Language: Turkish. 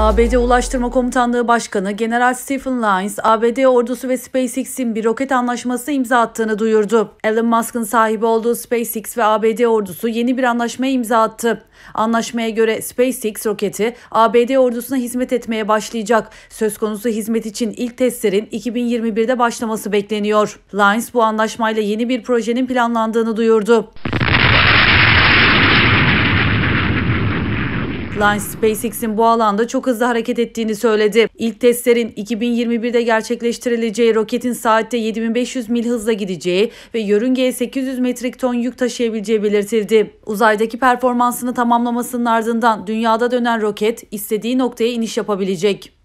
ABD Ulaştırma Komutanlığı Başkanı General Stephen Lines, ABD ordusu ve SpaceX'in bir roket anlaşması imza attığını duyurdu. Elon Musk'ın sahibi olduğu SpaceX ve ABD ordusu yeni bir anlaşmaya imza attı. Anlaşmaya göre SpaceX roketi ABD ordusuna hizmet etmeye başlayacak. Söz konusu hizmet için ilk testlerin 2021'de başlaması bekleniyor. Lines bu anlaşmayla yeni bir projenin planlandığını duyurdu. Line SpaceX'in bu alanda çok hızlı hareket ettiğini söyledi. İlk testlerin 2021'de gerçekleştirileceği roketin saatte 7500 mil hızla gideceği ve yörüngeye 800 metrik ton yük taşıyabileceği belirtildi. Uzaydaki performansını tamamlamasının ardından dünyada dönen roket istediği noktaya iniş yapabilecek.